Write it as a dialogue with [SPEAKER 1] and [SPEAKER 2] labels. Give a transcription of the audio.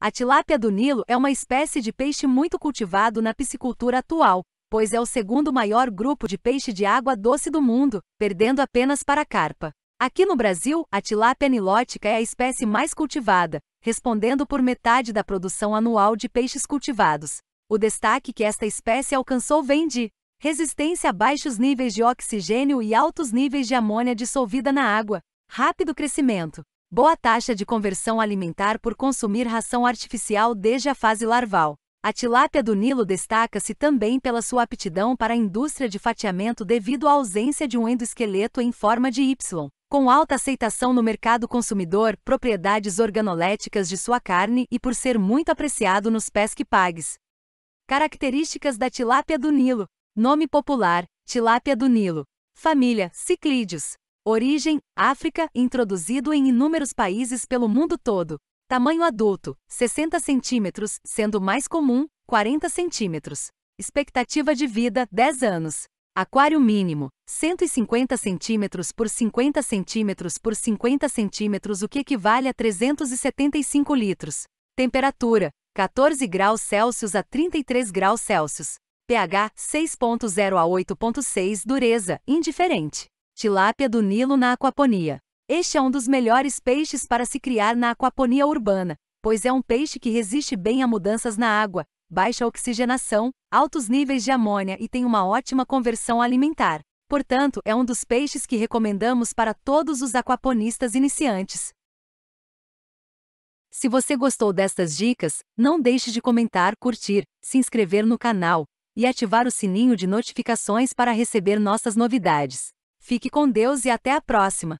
[SPEAKER 1] A tilápia do Nilo é uma espécie de peixe muito cultivado na piscicultura atual, pois é o segundo maior grupo de peixe de água doce do mundo, perdendo apenas para a carpa. Aqui no Brasil, a tilápia nilótica é a espécie mais cultivada, respondendo por metade da produção anual de peixes cultivados. O destaque que esta espécie alcançou vem de resistência a baixos níveis de oxigênio e altos níveis de amônia dissolvida na água, rápido crescimento, Boa taxa de conversão alimentar por consumir ração artificial desde a fase larval. A tilápia do Nilo destaca-se também pela sua aptidão para a indústria de fatiamento devido à ausência de um endosqueleto em forma de Y. Com alta aceitação no mercado consumidor, propriedades organoléticas de sua carne e por ser muito apreciado nos pesque-pagues. Características da tilápia do Nilo. Nome popular: tilápia do Nilo. Família: Ciclídeos. Origem: África, introduzido em inúmeros países pelo mundo todo. Tamanho adulto: 60 centímetros, sendo mais comum, 40 centímetros. Expectativa de vida: 10 anos. Aquário mínimo: 150 centímetros por 50 centímetros por 50 centímetros, o que equivale a 375 litros. Temperatura: 14 graus Celsius a 33 graus Celsius. pH 6.0 a 8.6 dureza, indiferente. Tilápia do Nilo na aquaponia. Este é um dos melhores peixes para se criar na aquaponia urbana, pois é um peixe que resiste bem a mudanças na água, baixa oxigenação, altos níveis de amônia e tem uma ótima conversão alimentar. Portanto, é um dos peixes que recomendamos para todos os aquaponistas iniciantes. Se você gostou destas dicas, não deixe de comentar, curtir, se inscrever no canal e ativar o sininho de notificações para receber nossas novidades. Fique com Deus e até a próxima!